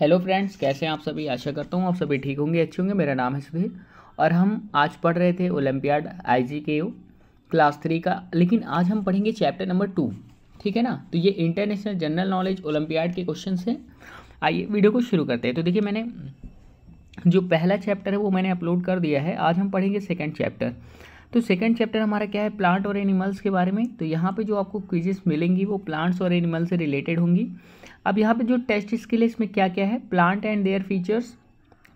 hello friends कैसे हैं आप सभी आशा करता हूँ आप सभी ठीक होंगे अच्छे होंगे मेरा नाम है सुधीर और हम आज पढ़ रहे थे ओलम्पियाड आई जी के क्लास थ्री का लेकिन आज हम पढ़ेंगे चैप्टर नंबर टू ठीक है ना तो ये इंटरनेशनल जनरल नॉलेज ओलंपियाड के क्वेश्चन हैं आइए वीडियो को शुरू करते हैं तो देखिए मैंने जो पहला चैप्टर है वो मैंने अपलोड कर दिया है आज हम पढ़ेंगे सेकेंड चैप्टर तो सेकेंड चैप्टर हमारा क्या है प्लांट और एनिमल्स के बारे में तो यहाँ पे जो आपको क्विजेस मिलेंगी वो प्लांट्स और एनिमल्स से रिलेटेड होंगी अब यहाँ पे जो टेस्ट स्किल है इसमें क्या क्या है प्लांट एंड देयर फीचर्स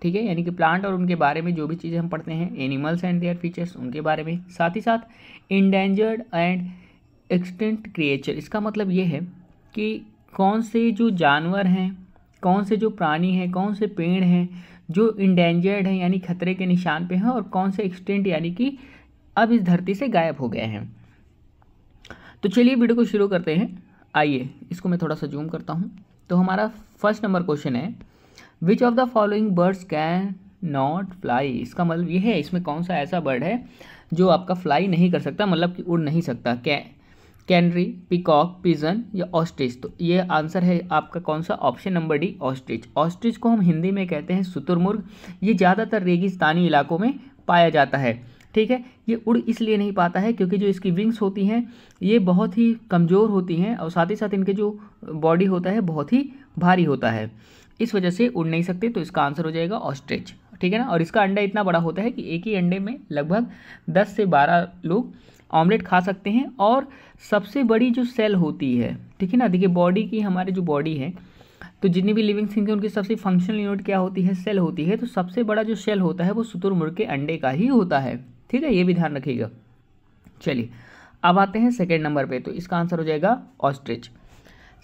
ठीक है यानी कि प्लांट और उनके बारे में जो भी चीज़ें हम पढ़ते हैं एनिमल्स एंड देयर फीचर्स उनके बारे में साथ ही साथ इंडेंजर्ड एंड एक्सटेंट क्रिएचर इसका मतलब ये है कि कौन से जो जानवर हैं कौन से जो प्राणी हैं कौन से पेड़ हैं जो इंडेंजर्ड हैं यानी खतरे के निशान पर हैं और कौन से एक्सटेंट यानी कि अब इस धरती से गायब हो गए हैं तो चलिए वीडियो को शुरू करते हैं आइए इसको मैं थोड़ा सा जूम करता हूँ तो हमारा फर्स्ट नंबर क्वेश्चन है which of the following birds can not fly इसका मतलब ये है इसमें कौन सा ऐसा बर्ड है जो आपका फ्लाई नहीं कर सकता मतलब कि उड़ नहीं सकता कै कैनरी पिकॉक पिजन या ऑस्ट्रिच तो ये आंसर है आपका कौन सा option number D ostrich ostrich को हम हिंदी में कहते हैं शुतुरमुर्ग ये ज़्यादातर रेगिस्तानी इलाकों में पाया जाता है ठीक है ये उड़ इसलिए नहीं पाता है क्योंकि जो इसकी विंग्स होती हैं ये बहुत ही कमज़ोर होती हैं और साथ ही साथ इनके जो बॉडी होता है बहुत ही भारी होता है इस वजह से उड़ नहीं सकते तो इसका आंसर हो जाएगा ऑस्ट्रिच ठीक है ना और इसका अंडा इतना बड़ा होता है कि एक ही अंडे में लगभग दस से बारह लोग ऑमलेट खा सकते हैं और सबसे बड़ी जो सेल होती है ठीक है ना देखिए बॉडी की हमारी जो बॉडी है तो जितनी भी लिविंग थिंग्स हैं उनकी सबसे फंक्शनल यूनिट क्या होती है सेल होती है तो सबसे बड़ा जो सेल होता है वो सुतुरमुर्ग के अंडे का ही होता है ठीक है ये भी ध्यान रखिएगा चलिए अब आते हैं सेकेंड नंबर पे तो इसका आंसर हो जाएगा ऑस्ट्रिच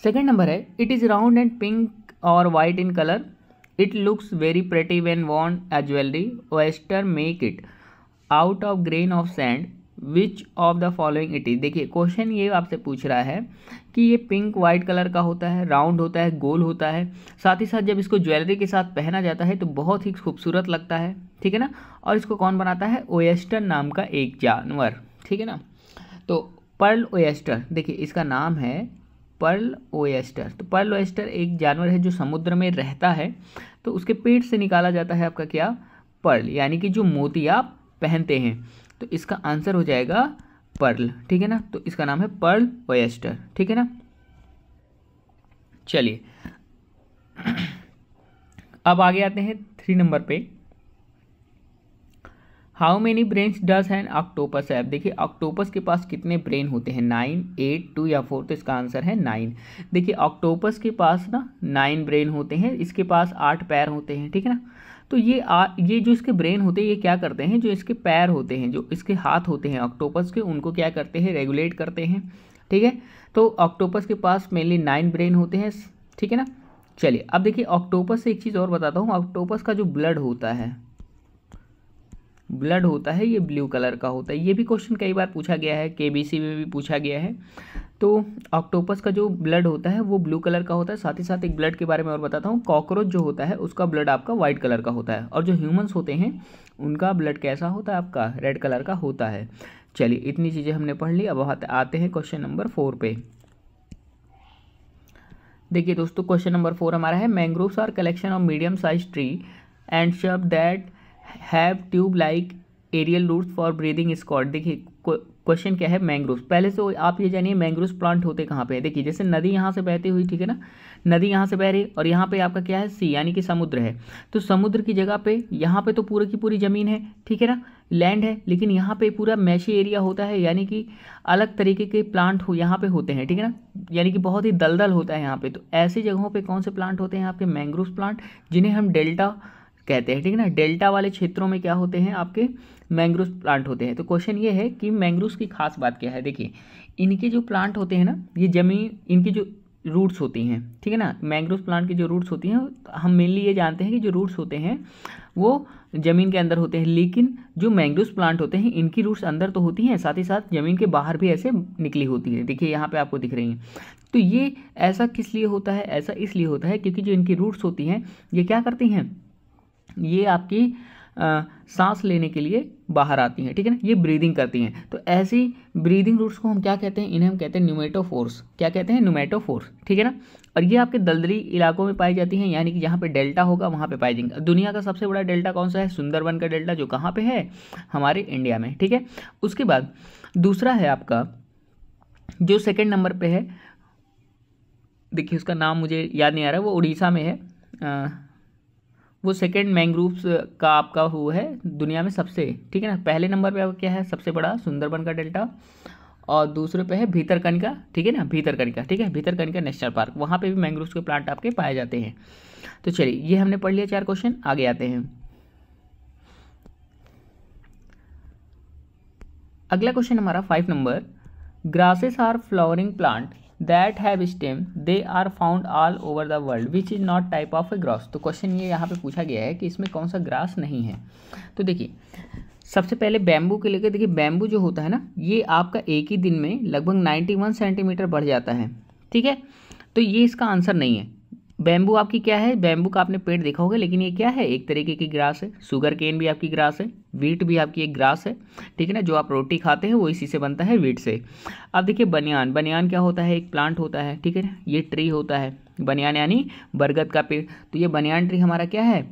सेकेंड नंबर है it is round and pink और white in colour it looks very pretty when वॉन्ड as jewellery oysters make it out of grain of sand which of the following it is देखिए question ये आपसे पूछ रहा है कि ये पिंक वाइट कलर का होता है राउंड होता है गोल होता है साथ ही साथ जब इसको ज्वेलरी के साथ पहना जाता है तो बहुत ही खूबसूरत लगता है ठीक है ना और इसको कौन बनाता है ओएस्टर नाम का एक जानवर ठीक है ना तो पर्ल ओएस्टर देखिए इसका नाम है पर्ल ओएस्टर तो पर्ल ओएस्टर एक जानवर है जो समुद्र में रहता है तो उसके पेट से निकाला जाता है आपका क्या पर्ल यानी कि जो मोती आप पहनते हैं तो इसका आंसर हो जाएगा पर्ल ठीक है ना तो इसका नाम है पर्ल ओयस्टर ठीक है ना चलिए अब आगे आते हैं थ्री नंबर पे how many brain does an octopus है देखिए ऑक्टोपस के पास कितने ब्रेन होते हैं नाइन एट टू या फोर तो इसका आंसर है नाइन देखिए ऑक्टोपस के पास ना नाइन ब्रेन होते हैं इसके पास आठ पैर होते हैं ठीक है ना तो ये आ ये जो इसके ब्रेन होते हैं ये क्या करते हैं जो इसके पैर होते हैं जो इसके हाथ होते हैं ऑक्टोपस के उनको क्या करते हैं रेगुलेट करते हैं ठीक है तो ऑक्टोपस के पास मेनली नाइन ब्रेन होते हैं ठीक है ना चलिए अब देखिए ऑक्टोपस से एक चीज़ और बताता हूँ ऑक्टोपस का जो ब्लड होता है ब्लड होता है ये ब्लू कलर का होता है ये भी क्वेश्चन कई बार पूछा गया है के में भी पूछा गया है तो ऑक्टोपस का जो ब्लड होता है वो ब्लू कलर का होता है साथ ही साथ एक ब्लड के बारे में और बताता हूँ कॉकरोच जो होता है उसका ब्लड आपका वाइट कलर का होता है और जो ह्यूमन्स होते हैं उनका ब्लड कैसा होता है आपका रेड कलर का होता है चलिए इतनी चीज़ें हमने पढ़ ली अब आते हैं क्वेश्चन नंबर फोर पे देखिए दोस्तों क्वेश्चन नंबर फोर हमारा है mangroves are collection of medium size tree and shrub that have tube like aerial roots for breathing स्कॉट देखिए क्वेश्चन क्या है मैंग्रोव्स पहले से आप ये जानिए मैंग्रोव्स प्लांट होते कहाँ पे है देखिए जैसे नदी यहाँ से बहती हुई ठीक है ना नदी यहाँ से बह रही और यहाँ पे आपका क्या है सी यानी कि समुद्र है तो समुद्र की जगह पे यहाँ पे तो पूरे की पूरी ज़मीन है ठीक है ना लैंड है लेकिन यहाँ पे पूरा मैशी एरिया होता है यानी कि अलग तरीके के प्लांट हो यहाँ पे होते हैं ठीक है ना यानी कि बहुत ही दलदल होता है यहाँ पे तो ऐसी जगहों पे कौन से प्लांट होते हैं आपके मैंग्रोव्स प्लांट जिन्हें हम डेल्टा कहते हैं ठीक है ना डेल्टा वाले क्षेत्रों में क्या होते हैं आपके मैंग्रोव प्लांट होते हैं तो क्वेश्चन ये है कि मैंग्रोव की खास बात क्या है देखिए इनके जो प्लांट होते हैं ना ये जमीन इनकी जो रूट्स होती हैं ठीक है ना मैंग्रोव प्लांट की जो रूट्स होती हैं हम मेनली ये जानते हैं कि जो रूट्स होते हैं वो ज़मीन के अंदर होते हैं लेकिन जो मैंग्रोव प्लांट होते हैं इनकी रूट्स अंदर तो होती हैं साथ ही साथ ज़मीन के बाहर भी ऐसे निकली होती है देखिए यहाँ पे आपको दिख रही हैं तो ये ऐसा किस लिए होता है ऐसा इसलिए होता है क्योंकि जो इनकी रूट्स होती हैं ये क्या करती हैं ये आपकी आ, सांस लेने के लिए बाहर आती हैं ठीक है ना ये ब्रीदिंग करती हैं तो ऐसी ब्रीदिंग रूट्स को हम क्या कहते हैं इन्हें हम कहते हैं न्यूमेटोफोर्स क्या कहते हैं न्यूमेटोफोर्स ठीक है ना और ये आपके दलदली इलाकों में पाई जाती हैं यानी कि जहाँ पे डेल्टा होगा वहाँ पे पाई जाएंगे दुनिया का सबसे बड़ा डेल्टा कौन सा है सुंदरबन का डेल्टा जो कहाँ पर है हमारे इंडिया में ठीक है उसके बाद दूसरा है आपका जो सेकेंड नंबर पर है देखिए उसका नाम मुझे याद नहीं आ रहा है वो उड़ीसा में है वो सेकेंड मैंग्रोव्स का आपका वो है दुनिया में सबसे ठीक है ना पहले नंबर पे आपका क्या है सबसे बड़ा सुंदरबन का डेल्टा और दूसरे पे है भीतरकनिका ठीक है ना भीतरकनिका ठीक है भीतरकनिका नेशनल पार्क वहाँ पे भी मैंग्रोव्स के प्लांट आपके पाए जाते हैं तो चलिए ये हमने पढ़ लिया चार क्वेश्चन आगे आते हैं अगला क्वेश्चन हमारा five number grasses are flowering plant that have stem they are found all over the world which is not type of a grass तो क्वेश्चन ये यहाँ पे पूछा गया है कि इसमें कौन सा ग्रास नहीं है तो देखिए सबसे पहले बैम्बू के लेकर देखिए बैम्बू जो होता है ना ये आपका एक ही दिन में लगभग 91 सेंटीमीटर बढ़ जाता है ठीक है तो ये इसका आंसर नहीं है बैम्बू आपकी क्या है बैम्बू का आपने पेड़ देखा होगा लेकिन ये क्या है एक तरीके की ग्रास है शुगर केन भी आपकी ग्रास है वीट भी आपकी एक ग्रास है ठीक है ना जो आप रोटी खाते हैं वो इसी से बनता है वीट से अब देखिए बनियान बनियान क्या होता है एक प्लांट होता है ठीक है ना ये ट्री होता है बनियान यानी बरगद का पेड़ तो ये बनियान ट्री हमारा क्या है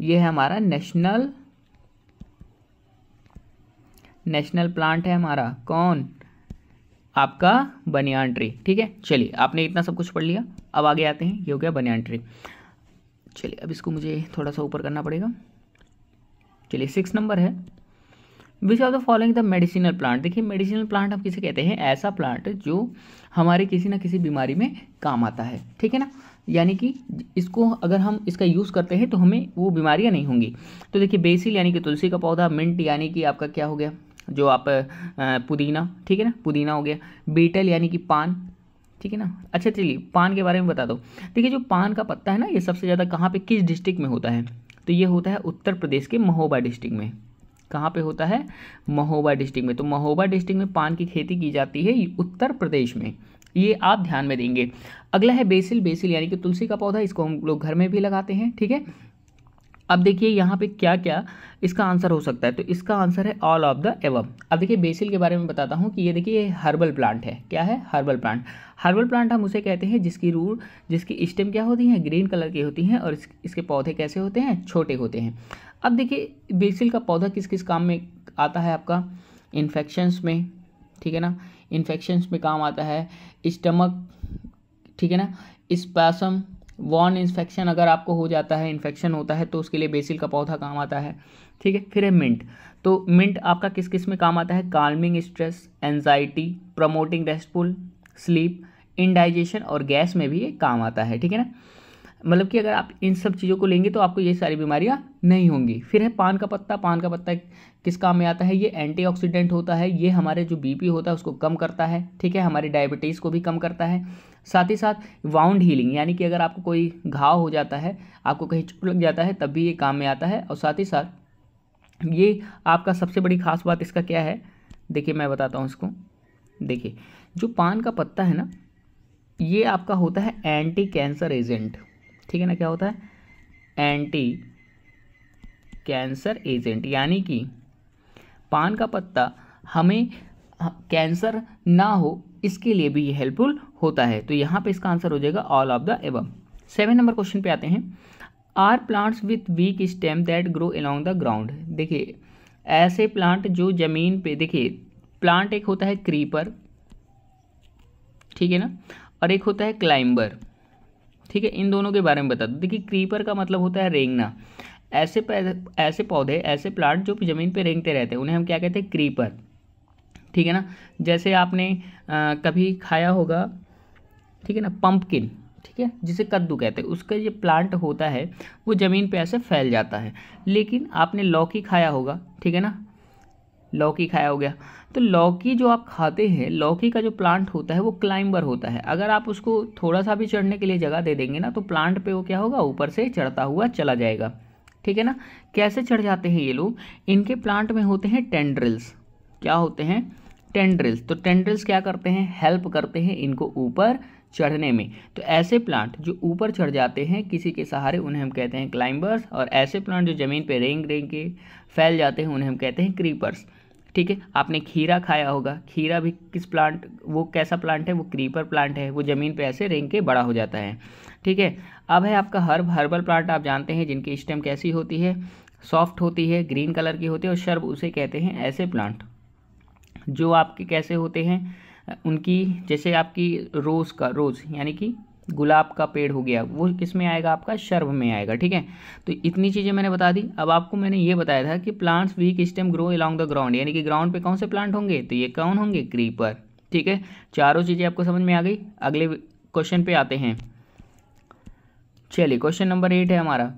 ये है हमारा नेशनल नेशनल प्लांट है हमारा कौन आपका बनियान ट्री ठीक है चलिए आपने इतना सब कुछ पढ़ लिया अब आगे आते हैं ये हो गया बनियान ट्री चलिए अब इसको मुझे थोड़ा सा ऊपर करना पड़ेगा चलिए सिक्स नंबर है which of the following the medicinal plant देखिए मेडिसिनल प्लांट हम किसे कहते हैं ऐसा प्लांट जो हमारे किसी ना किसी बीमारी में काम आता है ठीक है ना यानी कि इसको अगर हम इसका यूज़ करते हैं तो हमें वो बीमारियां नहीं होंगी तो देखिए बेसिल यानी कि तुलसी का पौधा मिंट यानी कि आपका क्या हो गया जो आप पुदीना ठीक है ना पुदीना हो गया बीटल यानी कि पान ठीक है ना अच्छा चलिए पान के बारे में बता दो देखिए जो पान का पत्ता है ना ये सबसे ज़्यादा कहाँ पे किस डिस्ट्रिक्ट में होता है तो ये होता है उत्तर प्रदेश के महोबा डिस्ट्रिक्ट में कहाँ पे होता है महोबा डिस्ट्रिक्ट में तो महोबा डिस्ट्रिक्ट में पान की खेती की जाती है उत्तर प्रदेश में ये आप ध्यान में देंगे अगला है बेसिल बेसिल यानी कि तुलसी का पौधा इसको हम लोग घर में भी लगाते हैं ठीक है अब देखिए यहाँ पे क्या क्या इसका आंसर हो सकता है तो इसका आंसर है ऑल ऑफ द एवम अब देखिए बेसिल के बारे में बताता हूँ कि ये देखिए ये हर्बल प्लांट है क्या है हर्बल प्लांट हर्बल प्लांट हम उसे कहते हैं जिसकी रूल जिसकी स्टेम क्या होती है ग्रीन कलर की होती हैं और इस, इसके पौधे कैसे होते हैं छोटे होते हैं अब देखिए बेसिल का पौधा किस किस काम में आता है आपका इन्फेक्शंस में ठीक है ना इन्फेक्शंस में काम आता है स्टमक ठीक है ना इस्पासम वॉन इन्फेक्शन अगर आपको हो जाता है इन्फेक्शन होता है तो उसके लिए बेसिल का पौधा काम आता है ठीक है फिर है मिंट तो मिंट आपका किस किस में काम आता है calming stress anxiety promoting restful sleep indigestion और गैस में भी ये काम आता है ठीक है ना मतलब कि अगर आप इन सब चीज़ों को लेंगे तो आपको ये सारी बीमारियाँ नहीं होंगी फिर है पान का पत्ता पान का पत्ता किस काम में आता है ये एंटीऑक्सीडेंट होता है ये हमारे जो बीपी होता है उसको कम करता है ठीक है हमारे डायबिटीज़ को भी कम करता है साथ ही साथ वाउंड हीलिंग यानी कि अगर आपको कोई घाव हो जाता है आपको कहीं चुट लग जाता है तब भी ये काम में आता है और साथ ही साथ ये आपका सबसे बड़ी खास बात इसका क्या है देखिए मैं बताता हूँ इसको देखिए जो पान का पत्ता है ना ये आपका होता है एंटी कैंसर एजेंट ठीक है ना क्या होता है एंटी कैंसर एजेंट यानी कि पान का पत्ता हमें कैंसर ना हो इसके लिए भी ये हेल्पफुल होता है तो यहाँ पे इसका आंसर हो जाएगा all of the above seven number question पे आते हैं are plants with weak stem that grow along the ground देखिए ऐसे प्लांट जो ज़मीन पे देखिए प्लांट एक होता है क्रीपर ठीक है ना और एक होता है क्लाइंबर ठीक है इन दोनों के बारे में बता दो देखिए क्रीपर का मतलब होता है रेंगना ऐसे ऐसे पौधे ऐसे प्लांट जो ज़मीन पर रेंगते रहते हैं उन्हें हम क्या कहते हैं क्रीपर ठीक है ना जैसे आपने आ, कभी खाया होगा ठीक है ना पंपकिन ठीक है जिसे कद्दू कहते हैं उसका ये प्लांट होता है वो ज़मीन पे ऐसे फैल जाता है लेकिन आपने लौकी खाया होगा ठीक है ना लौकी खाया हो गया तो लौकी जो आप खाते हैं लौकी का जो प्लांट होता है वो क्लाइंबर होता है अगर आप उसको थोड़ा सा भी चढ़ने के लिए जगह दे देंगे ना तो प्लांट पे वो क्या होगा ऊपर से चढ़ता हुआ चला जाएगा ठीक है ना कैसे चढ़ जाते हैं ये लोग इनके प्लांट में होते हैं टेंड्रिल्स क्या होते हैं टेंड्रिल्स तो टेंड्रिल्स क्या करते हैं हेल्प करते हैं इनको ऊपर चढ़ने में तो ऐसे प्लांट जो ऊपर चढ़ जाते हैं किसी के सहारे उन्हें हम कहते हैं क्लाइंबर्स और ऐसे प्लांट जो ज़मीन पर रेंग रेंग के फैल जाते हैं उन्हें हम कहते हैं क्रीपर्स ठीक है आपने खीरा खाया होगा खीरा भी किस प्लांट वो कैसा प्लांट है वो क्रीपर प्लांट है वो ज़मीन पे ऐसे रेंग के बड़ा हो जाता है ठीक है अब है आपका हर्ब हर्बल प्लांट आप जानते हैं जिनकी स्टेम कैसी होती है सॉफ्ट होती है ग्रीन कलर की होती है और शर्ब उसे कहते हैं ऐसे प्लांट जो आपके कैसे होते हैं उनकी जैसे आपकी रोज़ का रोज़ यानी कि गुलाब का पेड़ हो गया वो किस में आएगा आपका शर्व में आएगा ठीक है तो इतनी चीज़ें मैंने बता दी अब आपको मैंने ये बताया था कि plants weak stem grow along the ground यानी कि ग्राउंड पे कौन से प्लांट होंगे तो ये कौन होंगे क्रीपर ठीक है चारों चीज़ें आपको समझ में आ गई अगले क्वेश्चन पे आते हैं चलिए क्वेश्चन नंबर एट है हमारा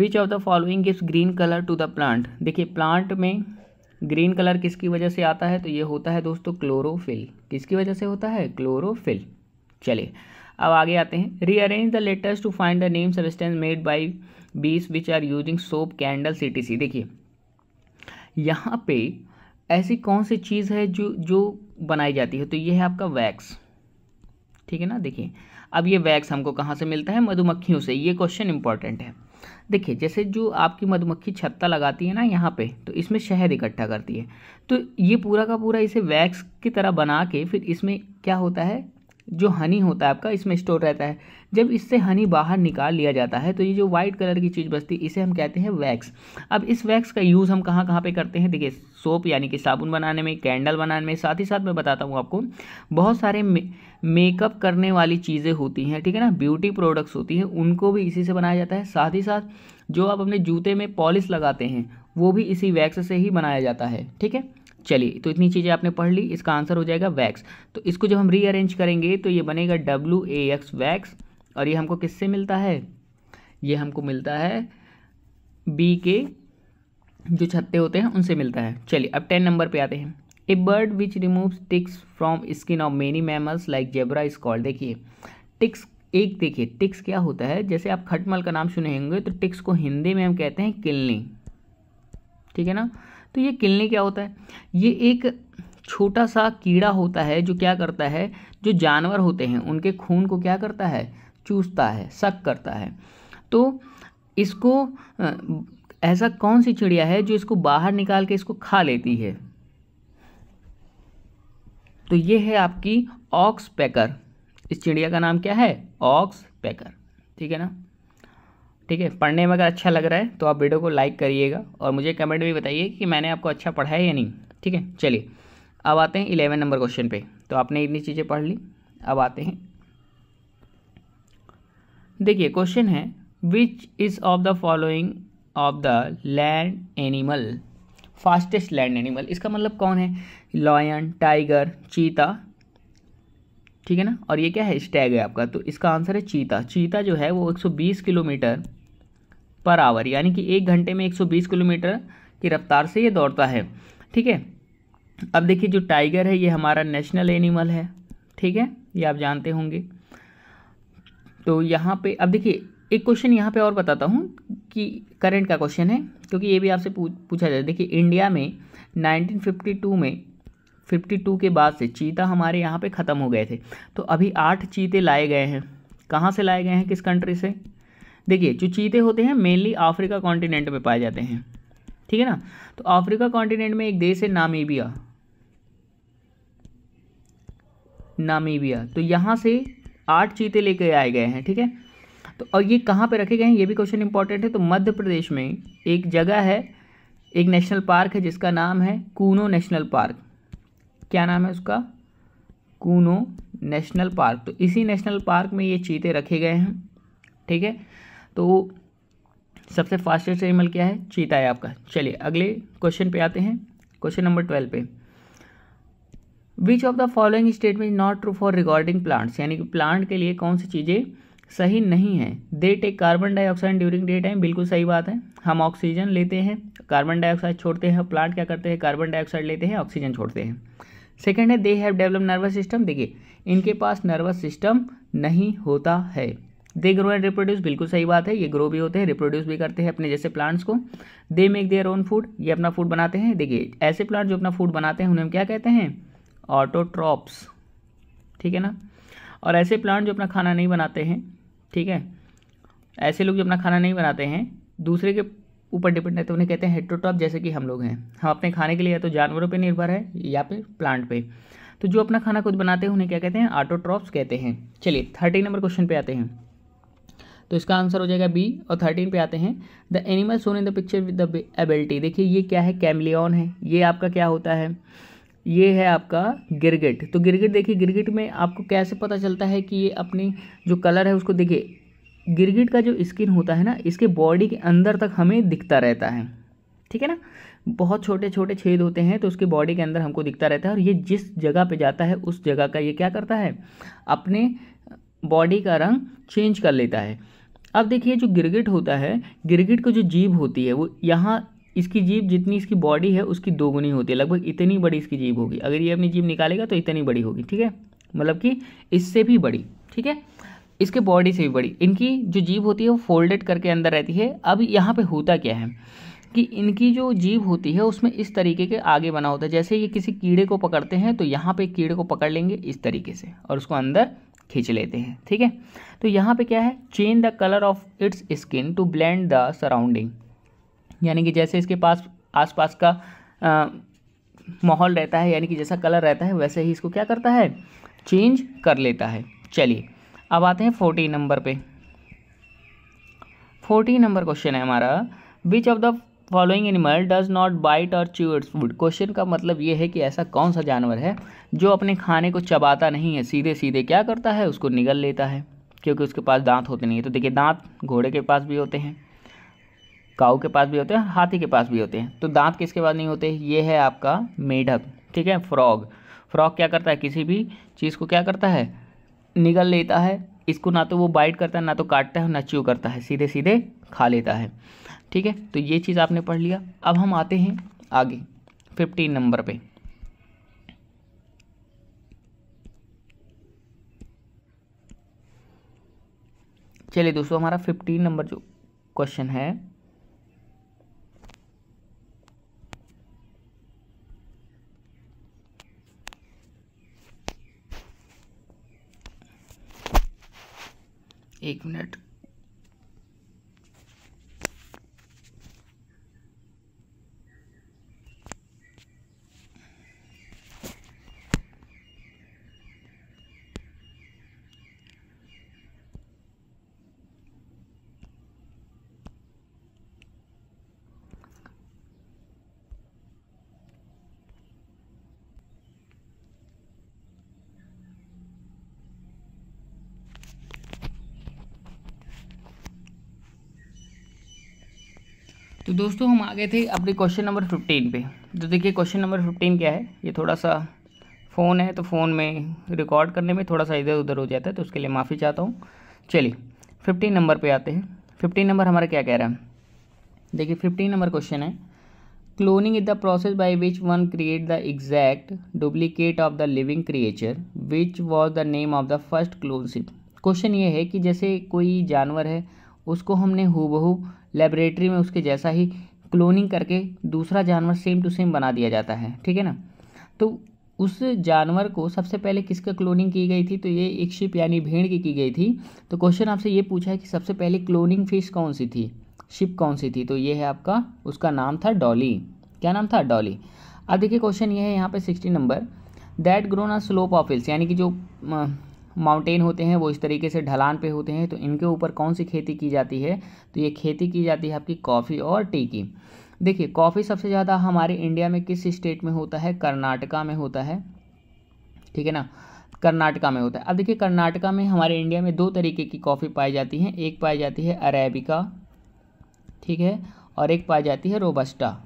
which of the following gives green colour to the plant देखिए प्लांट में ग्रीन कलर किसकी वजह से आता है तो ये होता है दोस्तों क्लोरोफिल किसकी वजह से होता है क्लोरोफिल चलिए अब आगे आते हैं rearrange the letters to find the name substance made by bees which are using soap candle C T C देखिए यहाँ पे ऐसी कौन सी चीज़ है जो जो बनाई जाती है तो ये है आपका वैक्स ठीक है ना देखिए अब ये वैक्स हमको कहाँ से मिलता है मधुमक्खियों से ये क्वेश्चन इंपॉर्टेंट है देखिए जैसे जो आपकी मधुमक्खी छत्ता लगाती है ना यहाँ पे तो इसमें शहद इकट्ठा करती है तो ये पूरा का पूरा इसे वैक्स की तरह बना के फिर इसमें क्या होता है जो हनी होता है आपका इसमें स्टोर रहता है जब इससे हनी बाहर निकाल लिया जाता है तो ये जो वाइट कलर की चीज़ बचती है इसे हम कहते हैं वैक्स अब इस वैक्स का यूज़ हम कहाँ कहाँ पे करते हैं देखिए सोप यानी कि साबुन बनाने में कैंडल बनाने में साथ ही साथ मैं बताता हूँ आपको बहुत सारे मेकअप करने वाली चीज़ें होती हैं ठीक है ना ब्यूटी प्रोडक्ट्स होती हैं उनको भी इसी से बनाया जाता है साथ ही साथ जो आप अपने जूते में पॉलिश लगाते हैं वो भी इसी वैक्स से ही बनाया जाता है ठीक है चलिए तो इतनी चीज़ें आपने पढ़ ली इसका आंसर हो जाएगा वैक्स तो इसको जब हम रीअरेंज करेंगे तो ये बनेगा डब्ल्यू ए एक्स वैक्स और ये हमको किससे मिलता है ये हमको मिलता है बी के जो छत्ते होते हैं उनसे मिलता है चलिए अब टेन नंबर पे आते हैं a bird which remove ticks from skin of many mammals like zebra is called देखिए टिक्स एक देखिए टिक्स क्या होता है जैसे आप खटमल का नाम सुने होंगे तो टिक्स को हिंदी में हम कहते हैं किलनी ठीक है ना तो ये किलनी क्या होता है ये एक छोटा सा कीड़ा होता है जो क्या करता है जो जानवर होते हैं उनके खून को क्या करता है चूसता है शक करता है तो इसको ऐसा कौन सी चिड़िया है जो इसको बाहर निकाल के इसको खा लेती है तो ये है आपकी ऑक्स पैकर इस चिड़िया का नाम क्या है ऑक्स पैकर ठीक है ना ठीक है पढ़ने में अगर अच्छा लग रहा है तो आप वीडियो को लाइक करिएगा और मुझे कमेंट भी बताइए कि मैंने आपको अच्छा पढ़ा है या नहीं ठीक है चलिए अब आते हैं इलेवन नंबर क्वेश्चन पे तो आपने इतनी चीज़ें पढ़ ली अब आते हैं देखिए क्वेश्चन है which is of the following of the land animal fastest land animal इसका मतलब कौन है लॉयन टाइगर चीता ठीक है ना और ये क्या है स्टैग है आपका तो इसका आंसर है चीता चीता जो है वो 120 किलोमीटर पर आवर यानी कि एक घंटे में 120 किलोमीटर की रफ्तार से ये दौड़ता है ठीक है अब देखिए जो टाइगर है ये हमारा नेशनल एनिमल है ठीक है ये आप जानते होंगे तो यहाँ पे अब देखिए एक क्वेश्चन यहाँ पे और बताता हूँ कि करंट का क्वेश्चन है क्योंकि ये भी आपसे पूछा जाए देखिए इंडिया में 1952 में 52 के बाद से चीता हमारे यहाँ पे ख़त्म हो गए थे तो अभी आठ चीते लाए गए हैं कहाँ से लाए गए हैं किस कंट्री से देखिए जो चीते होते हैं मेनली अफ्रीका कॉन्टिनेंट में पाए जाते हैं ठीक है ना तो अफ्रीका कॉन्टिनेंट में एक देश है नामीबिया नामीबिया तो यहाँ से आठ चीते लेके आए गए हैं ठीक है तो और ये कहाँ पे रखे गए हैं ये भी क्वेश्चन इंपॉर्टेंट है तो मध्य प्रदेश में एक जगह है एक नेशनल पार्क है जिसका नाम है कूनो नेशनल पार्क क्या नाम है उसका कूनो नेशनल पार्क तो इसी नेशनल पार्क में ये चीते रखे गए हैं ठीक है तो सबसे फास्टेस्ट एनिमल क्या है चीता है आपका चलिए अगले क्वेश्चन पे आते हैं क्वेश्चन नंबर ट्वेल्व पे which of the following statement not true for regarding plants यानी कि प्लांट के लिए कौन सी चीज़ें सही नहीं है they take carbon dioxide during day time बिल्कुल सही बात है हम ऑक्सीजन लेते हैं कार्बन डाइऑक्साइड छोड़ते हैं प्लांट क्या करते हैं कार्बन डाइऑक्साइड लेते हैं ऑक्सीजन छोड़ते हैं सेकेंड है they have develop nervous system देखिए इनके पास नर्वस सिस्टम नहीं होता है दे ग्रो एंड रिप्रोड्यूस बिल्कुल सही बात है ये ग्रो भी होते हैं रिप्रोड्यूस भी करते हैं अपने जैसे प्लांट्स को they make their own food ये अपना फूड बनाते हैं देखिए ऐसे प्लांट जो अपना फूड बनाते हैं उन्हें हम क्या कहते हैं ऑटोट्रॉप्स ठीक है ना और ऐसे प्लांट जो अपना खाना नहीं बनाते हैं ठीक है ऐसे लोग जो अपना खाना नहीं बनाते हैं दूसरे के ऊपर डिपेंड रहते हैं उन्हें कहते हैं हेट्रोटॉप जैसे कि हम लोग हैं हम अपने खाने के लिए या तो जानवरों पर निर्भर है या फिर प्लांट पर तो जो अपना खाना खुद बनाते हैं उन्हें क्या कहते हैं आटोट्रॉप्स कहते हैं चलिए थर्टीन नंबर क्वेश्चन पे आते हैं तो इसका आंसर हो जाएगा बी और थर्टीन पे आते हैं the animal shown in the picture with the ability देखिए ये क्या है कैमलियन है ये आपका क्या होता है ये है आपका गिरगिट तो गिरगिट देखिए गिरगिट में आपको कैसे पता चलता है कि ये अपनी जो कलर है उसको देखिए गिरगिट का जो स्किन होता है ना इसके बॉडी के अंदर तक हमें दिखता रहता है ठीक है ना बहुत छोटे छोटे छेद होते हैं तो उसके बॉडी के अंदर हमको दिखता रहता है और ये जिस जगह पे जाता है उस जगह का ये क्या करता है अपने बॉडी का रंग चेंज कर लेता है अब देखिए जो गिरगिट होता है गिरगिट को जो जीभ होती है वो यहाँ इसकी जीभ जितनी इसकी बॉडी है उसकी दोगुनी होती है लगभग इतनी बड़ी इसकी जीभ होगी अगर ये अपनी जीभ निकालेगा तो इतनी बड़ी होगी ठीक है मतलब कि इससे भी बड़ी ठीक है इसके बॉडी से भी बड़ी इनकी जो जीभ होती है वो फोल्डेड करके अंदर रहती है अब यहाँ पे होता क्या है कि इनकी जो जीभ होती है उसमें इस तरीके के आगे बना होता है जैसे ये किसी कीड़े को पकड़ते हैं तो यहाँ पे कीड़े को पकड़ लेंगे इस तरीके से और उसको अंदर खींच लेते हैं ठीक है तो यहाँ पे क्या है change the colour of its skin to blend the surrounding यानी कि जैसे इसके पास आसपास का माहौल रहता है यानी कि जैसा कलर रहता है वैसे ही इसको क्या करता है चेंज कर लेता है चलिए अब आते हैं फोर्टीन नंबर पे फोर्टीन नंबर क्वेश्चन है हमारा which of the following animal does not bite और च्यू इट्स फूड क्वेश्चन का मतलब ये है कि ऐसा कौन सा जानवर है जो अपने खाने को चबाता नहीं है सीधे सीधे क्या करता है उसको निगल लेता है क्योंकि उसके पास दांत होते नहीं है तो देखिए दांत घोड़े के पास भी होते हैं काऊ के पास भी होते हैं हाथी के पास भी होते हैं तो दांत किसके पास नहीं होते ये है आपका मेढक ठीक है फ्रॉग फ्रॉग क्या करता है किसी भी चीज़ को क्या करता है निगल लेता है इसको ना तो वो बाइट करता है ना तो काटता है ना च्यू करता है सीधे सीधे खा लेता है ठीक है तो ये चीज़ आपने पढ़ लिया अब हम आते हैं आगे फिफ्टीन नंबर पर चलिए दोस्तों हमारा फिफ्टीन नंबर जो क्वेश्चन है एक मिनट तो दोस्तों हम आ गए थे अपने क्वेश्चन नंबर फिफ्टीन पे तो देखिए क्वेश्चन नंबर फिफ्टीन क्या है ये थोड़ा सा फ़ोन है तो फ़ोन में रिकॉर्ड करने में थोड़ा सा इधर उधर हो जाता है तो उसके लिए माफ़ी चाहता हूँ चलिए फिफ्टीन नंबर पे आते हैं फिफ्टीन नंबर हमारा क्या कह रहा है देखिए फिफ्टीन नंबर क्वेश्चन है cloning is the process by which one create the exact duplicate of the living creature which was the name of the first clone sheep question ये है कि जैसे कोई जानवर है उसको हमने बहू लेबोरेटरी में उसके जैसा ही क्लोनिंग करके दूसरा जानवर सेम टू सेम बना दिया जाता है ठीक है ना तो उस जानवर को सबसे पहले किसका क्लोनिंग की गई थी तो ये एक शिप यानी भेड़ की की गई थी तो क्वेश्चन आपसे ये पूछा है कि सबसे पहले क्लोनिंग फिश कौन सी थी शिप कौन सी थी तो ये है आपका उसका नाम था डॉली क्या नाम था डॉली अब देखिए क्वेश्चन ये है यहाँ पे sixty number that grown a slope of hills यानी कि जो माउंटेन होते हैं वो इस तरीके से ढलान पे होते हैं तो इनके ऊपर कौन सी खेती की जाती है तो ये खेती की जाती है आपकी कॉफ़ी और टी की देखिए कॉफ़ी सबसे ज़्यादा हमारे इंडिया में किस स्टेट में होता है कर्नाटका में होता है ठीक है ना कर्नाटका में होता है अब देखिए कर्नाटका में हमारे इंडिया में दो तरीके की कॉफ़ी पाई जाती है एक पाई जाती है अरेबिका ठीक है और एक पाई जाती है रोबस्टा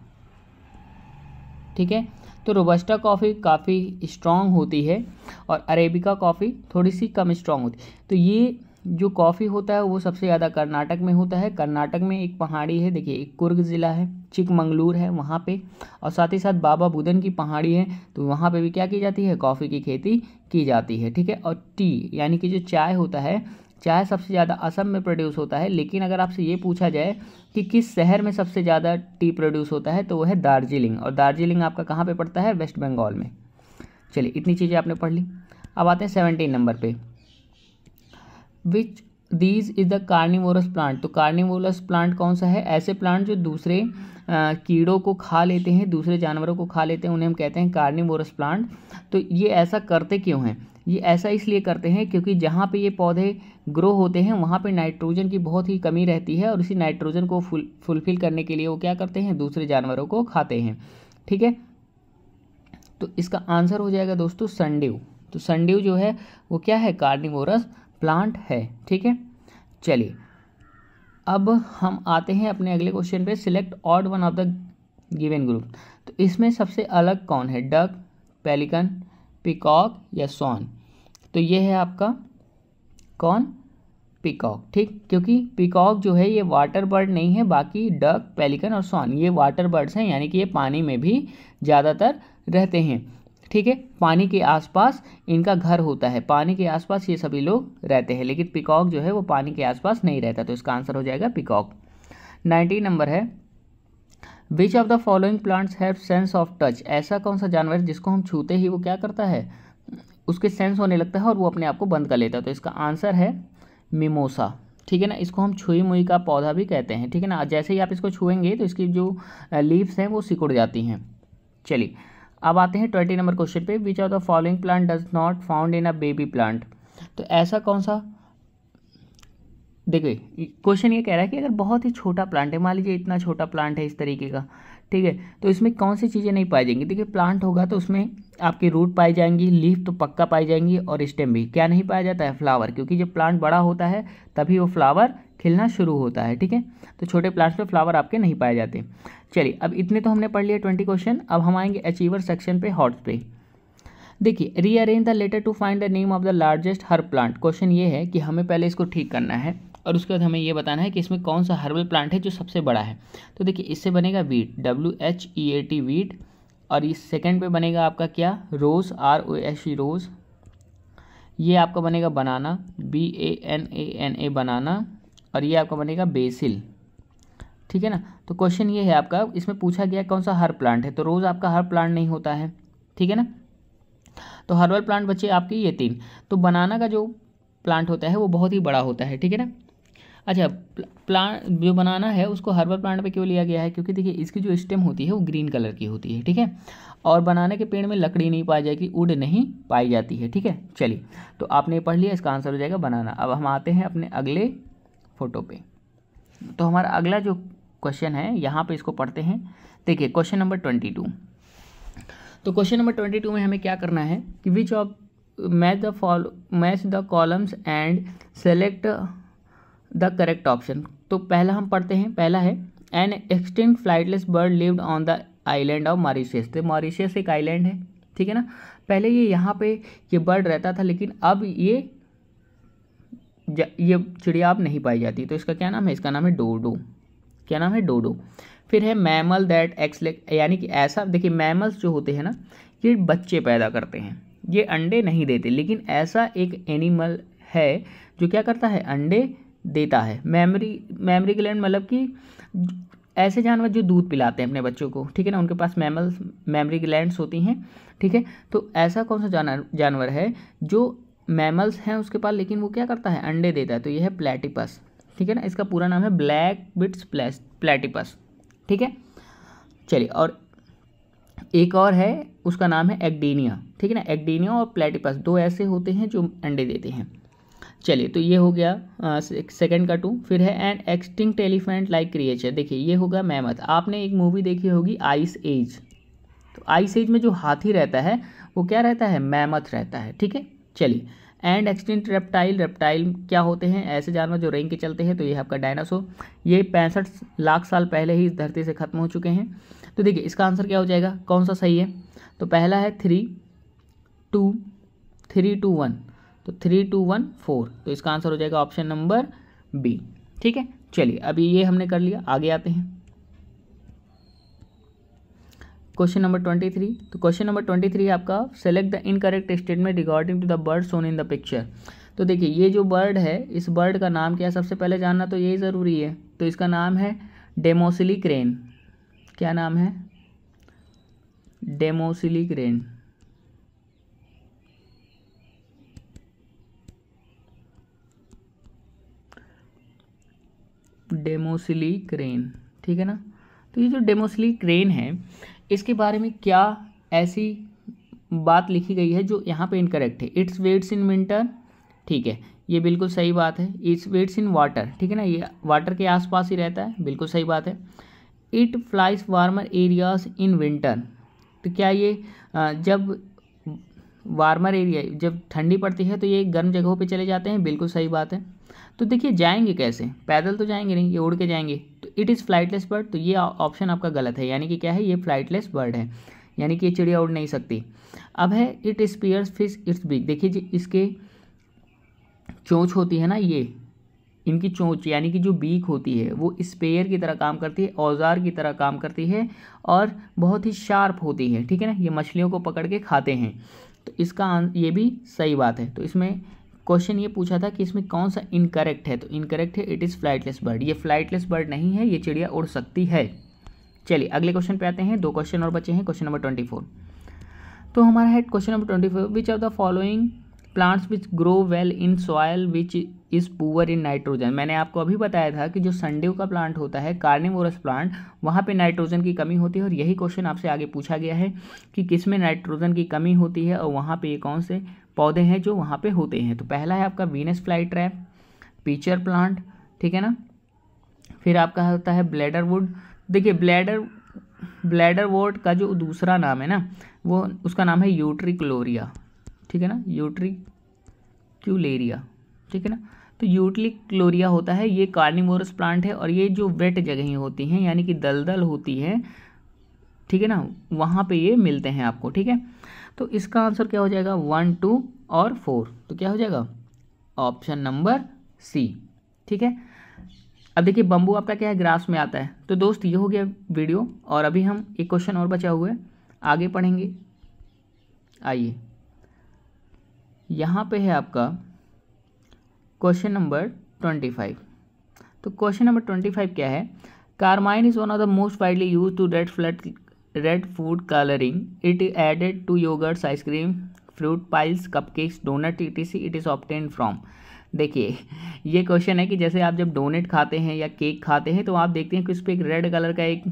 ठीक है तो रोबस्टा कॉफ़ी काफ़ी स्ट्रॉन्ग होती है और अरेबिका कॉफ़ी थोड़ी सी कम स्ट्रॉन्ग होती है तो ये जो कॉफ़ी होता है वो सबसे ज़्यादा कर्नाटक में होता है कर्नाटक में एक पहाड़ी है देखिए एक कुर्ग ज़िला है चिकमंगलूर है वहाँ पे और साथ ही साथ बाबा बुदन की पहाड़ी है तो वहाँ पे भी क्या की जाती है कॉफ़ी की खेती की जाती है ठीक है और टी यानी कि जो चाय होता है चाय सबसे ज़्यादा असम में प्रोड्यूस होता है लेकिन अगर आपसे ये पूछा जाए कि किस शहर में सबसे ज़्यादा टी प्रोड्यूस होता है तो वह है दार्जिलिंग और दार्जिलिंग आपका कहाँ पर पड़ता है वेस्ट बंगाल में चलिए इतनी चीज़ें आपने पढ़ ली अब आते हैं सेवनटीन नंबर पर which these is the carnivorous plant तो कार्निवोरस प्लांट कौन सा है ऐसे प्लांट जो दूसरे कीड़ों को खा लेते हैं दूसरे जानवरों को खा लेते हैं उन्हें हम कहते हैं कार्निवोरस प्लांट तो ये ऐसा करते क्यों हैं ये ऐसा इसलिए करते हैं क्योंकि जहाँ पे ये पौधे ग्रो होते हैं वहाँ पे नाइट्रोजन की बहुत ही कमी रहती है और इसी नाइट्रोजन को फुल फुलफिल करने के लिए वो क्या करते हैं दूसरे जानवरों को खाते हैं ठीक है तो इसका आंसर हो जाएगा दोस्तों संडेव तो संडेव जो है वो क्या है कार्निवोरस प्लांट है ठीक है चलिए अब हम आते हैं अपने अगले क्वेश्चन पे select odd one of the given group तो इसमें सबसे अलग कौन है डक पेलिकन पिकॉक या सॉन तो ये है आपका कौन पिकॉक ठीक क्योंकि पिकॉक जो है ये वाटर बर्ड नहीं है बाकी डक पेलिकन और सॉन ये वाटर बर्ड्स हैं यानी कि ये पानी में भी ज़्यादातर रहते हैं ठीक है पानी के आसपास इनका घर होता है पानी के आसपास ये सभी लोग रहते हैं लेकिन पिकॉक जो है वो पानी के आसपास नहीं रहता तो इसका आंसर हो जाएगा पिकॉक नाइनटीन नंबर है which of the following plants have sense of touch ऐसा कौन सा जानवर जिसको हम छूते ही वो क्या करता है उसके सेंस होने लगता है और वो अपने आप को बंद कर लेता है तो इसका आंसर है मिमोसा ठीक है ना इसको हम छुई मुई का पौधा भी कहते हैं ठीक है ना जैसे ही आप इसको छुएंगे तो इसकी जो लीव्स हैं वो सिकुड़ जाती हैं चलिए अब आते हैं ट्वेंटी नंबर क्वेश्चन पे which of the following plant does not found in a baby plant तो ऐसा कौन सा देखिए क्वेश्चन ये कह रहा है कि अगर बहुत ही छोटा प्लांट है मान लीजिए इतना छोटा प्लांट है इस तरीके का ठीक है तो इसमें कौन सी चीज़ें नहीं पाई जाएंगी देखिए प्लांट होगा तो उसमें आपकी रूट पाई जाएंगी लीफ तो पक्का पाई जाएंगी और स्टेम भी क्या नहीं पाया जाता है फ्लावर क्योंकि जब प्लांट बड़ा होता है तभी वो फ्लावर खिलना शुरू होता है ठीक है तो छोटे प्लांट्स में फ्लावर आपके नहीं पाए जाते चलिए अब इतने तो हमने पढ़ लिया ट्वेंटी क्वेश्चन अब हम आएंगे अचीवर सेक्शन पे हॉट पे देखिए rearrange the letter to find the name of the largest herb plant question ये है कि हमें पहले इसको ठीक करना है और उसके बाद हमें ये बताना है कि इसमें कौन सा हर्बल प्लांट है जो सबसे बड़ा है तो देखिए इससे बनेगा wheat W H E A T wheat और इस सेकेंड पे बनेगा आपका क्या रोज़ आर ओ एच ई रोज़ ये आपका बनेगा banana B A N A N A banana और ये आपका बनेगा बेसिल ठीक है ना तो क्वेश्चन ये है आपका इसमें पूछा गया कौन सा हर प्लांट है तो रोज़ आपका हर प्लांट नहीं होता है ठीक है ना तो हर्बल प्लांट बच्चे आपके ये तीन तो बनाना का जो प्लांट होता है वो बहुत ही बड़ा होता है ठीक है ना अच्छा प्लांट जो बनाना है उसको हर्बल प्लांट पे क्यों लिया गया है क्योंकि देखिए इसकी जो स्टेम होती है वो ग्रीन कलर की होती है ठीक है और बनाने के पेड़ में लकड़ी नहीं पाई जाएगी उड नहीं पाई जाती है ठीक है चलिए तो आपने पढ़ लिया इसका आंसर हो जाएगा बनाना अब हम आते हैं अपने अगले फोटो पे तो हमारा अगला जो क्वेश्चन है यहाँ पे इसको पढ़ते हैं देखिए क्वेश्चन नंबर ट्वेंटी टू तो क्वेश्चन नंबर ट्वेंटी टू में हमें क्या करना है कि which of match the follow match the columns and select the correct option तो पहला हम पढ़ते हैं पहला है an extinct flightless bird lived on the island of Mauritius तो मॉरिशियस एक आइलैंड है ठीक है ना पहले ये यहाँ पे ये बर्ड रहता था लेकिन अब ये ये चिड़िया अब नहीं पाई जाती तो इसका क्या नाम है इसका नाम है डोडो क्या नाम है डोडो फिर है मैमल दैट एक्सलेक् यानी कि ऐसा देखिए मैमल्स जो होते हैं ना ये बच्चे पैदा करते हैं ये अंडे नहीं देते लेकिन ऐसा एक एनिमल है जो क्या करता है अंडे देता है मेमरी मेमरी ग्लैंड मतलब कि ऐसे जानवर जो दूध पिलाते हैं अपने बच्चों को ठीक है ना उनके पास मैमल्स मेमरी ग्लैंड्स होती हैं ठीक है तो ऐसा कौन सा जानवर जानवर है जो मैमल्स हैं उसके पास लेकिन वो क्या करता है अंडे देता है तो यह है प्लेटिपस ठीक है ना इसका पूरा नाम है ब्लैक बिट्स प्लेस प्लेटिपस ठीक है चलिए और एक और है उसका नाम है एक्डीनिया ठीक है ना एक्डीनिया और प्लेटिपस दो ऐसे होते हैं जो अंडे देते हैं चलिए तो ये हो गया सेकंड का टू फिर है and extinct elephant like creature देखिए ये होगा मैमथ आपने एक मूवी देखी होगी आइस एज तो आइस एज में जो हाथी रहता है वो क्या रहता है मैमथ रहता है ठीक है चलिए एंड एक्सटिंक्ट रेप्टाइल रेप्टाइल क्या होते हैं ऐसे जानवर जो रेंग के चलते हैं तो ये आपका डायनासोर ये पैंसठ लाख साल पहले ही इस धरती से ख़त्म हो चुके हैं तो देखिए इसका आंसर क्या हो जाएगा कौन सा सही है तो पहला है three two three two one तो थ्री टू वन फोर तो इसका आंसर हो जाएगा ऑप्शन नंबर बी ठीक है चलिए अभी ये हमने कर लिया आगे आते हैं क्वेश्चन नंबर ट्वेंटी थ्री तो क्वेश्चन नंबर ट्वेंटी थ्री आपका select the incorrect statement regarding to the bird shown in the picture तो देखिए ये जो बर्ड है इस बर्ड का नाम क्या है सबसे पहले जानना तो यही ज़रूरी है तो इसका नाम है डेमोसिली क्रेन क्या नाम है डेमोसिली क्रेन डेमोसिली क्रेन ठीक है ना तो ये जो डेमोसिली क्रेन है इसके बारे में क्या ऐसी बात लिखी गई है जो यहाँ पे इनकरेक्ट है इट्स वेट्स इन विंटर ठीक है ये बिल्कुल सही बात है इट्स वेट्स इन वाटर ठीक है ना ये वाटर के आसपास ही रहता है बिल्कुल सही बात है it flies warmer areas in winter तो क्या ये जब वार्मर एरिया जब ठंडी पड़ती है तो ये गर्म जगहों पे चले जाते हैं बिल्कुल सही बात है तो देखिए जाएंगे कैसे पैदल तो जाएंगे नहीं ये उड़ के जाएंगे तो इट इज़ फ्लाइटलेस बर्ड तो ये ऑप्शन आपका गलत है यानी कि क्या है ये फ्लाइटलेस बर्ड है यानी कि ये चिड़िया उड़ नहीं सकती अब है it spears fish its big देखिए जी इसके चोंच होती है ना ये इनकी चोंच यानी कि जो बीक होती है वो स्पेयर की तरह काम करती है औजार की तरह काम करती है और बहुत ही शार्प होती है ठीक है ना ये मछलियों को पकड़ के खाते हैं तो इसका ये भी सही बात है तो इसमें क्वेश्चन ये पूछा था कि इसमें कौन सा इनकरेक्ट है तो इनकरेक्ट है इट इज़ फ्लाइटलेस बर्ड ये फ्लाइटलेस बर्ड नहीं है ये चिड़िया उड़ सकती है चलिए अगले क्वेश्चन पे आते हैं दो क्वेश्चन और बचे हैं क्वेश्चन नंबर ट्वेंटी फोर तो हमारा है question number twenty four which are the following plants which grow well in soil which is poor in nitrogen मैंने आपको अभी बताया था कि जो संडेव का प्लांट होता है कार्निवोरस प्लांट वहाँ पे नाइट्रोजन की कमी होती है और यही क्वेश्चन आपसे आगे पूछा गया है कि किस में नाइट्रोजन की कमी होती है और वहाँ पे ये कौन से पौधे हैं जो वहाँ पे होते हैं तो पहला है आपका Venus fly trap pitcher plant ठीक है ना फिर आपका होता है ब्लैडर वुड देखिए ब्लैडर ब्लैडर वोड का जो दूसरा नाम है ना वो उसका नाम है यूट्रिक्लोरिया ठीक है ना यूट्रिक्यूलेरिया ठीक है ना तो यूटली क्लोरिया होता है ये कार्निवोरस प्लांट है और ये जो वेट जगहें होती हैं यानी कि दलदल होती है ठीक है ना वहाँ पे ये मिलते हैं आपको ठीक है तो इसका आंसर क्या हो जाएगा वन टू और फोर तो क्या हो जाएगा ऑप्शन नंबर सी ठीक है अब देखिए बम्बू आपका क्या है ग्रास में आता है तो दोस्त ये हो गया वीडियो और अभी हम एक क्वेश्चन और बचा हुआ है आगे पढ़ेंगे आइए यहाँ पे है आपका क्वेश्चन नंबर ट्वेंटी फाइव तो क्वेश्चन नंबर ट्वेंटी फाइव क्या है carmine is one of the most widely use to red flood red food colouring it added to yogurts ice cream fruit pies cupcakes donut E T C it is obtained from देखिए ये question है कि जैसे आप जब donate खाते हैं या केक खाते हैं तो आप देखते हैं कि उस पर एक रेड कलर का एक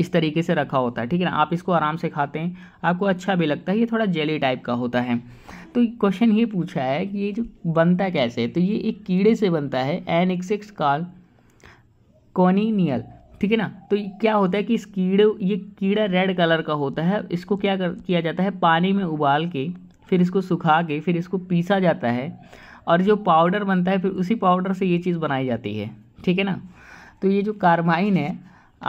इस तरीके से रखा होता है ठीक है ना आप इसको आराम से खाते हैं आपको अच्छा भी लगता है ये थोड़ा जेली टाइप का होता है तो क्वेश्चन ये पूछा है कि ये जो बनता कैसे तो ये एक कीड़े से बनता है एन एक्सिक्स काल कॉनिनियल ठीक है ना तो क्या होता है कि इस कीड़े ये कीड़ा रेड कलर का होता है इसको क्या कर किया जाता है पानी में उबाल के फिर इसको सुखा के फिर इसको पीसा जाता है और जो पाउडर बनता है फिर उसी पाउडर से ये चीज़ बनाई जाती है ठीक है ना तो ये जो कार्माइन है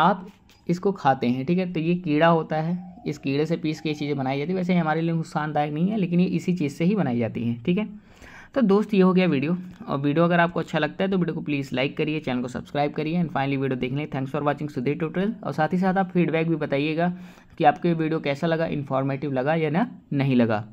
आप इसको खाते हैं ठीक है तो ये कीड़ा होता है इस कीड़े से पीस के ये चीज़ें बनाई जाती है वैसे हमारे लिए नुकसानदायक नहीं है लेकिन ये इसी चीज़ से ही बनाई जाती है ठीक है तो दोस्त ये हो गया वीडियो और वीडियो अगर आपको अच्छा लगता है तो वीडियो को प्लीज़ लाइक करिए चैनल को सब्सक्राइब करिए एंड फाइनली वीडियो देखने लें thanks for watching Sudhir total और साथ ही साथ आप फीडबैक भी बताइएगा कि आपको ये वीडियो कैसा लगा इन्फॉर्मेटिव लगा या ना नहीं लगा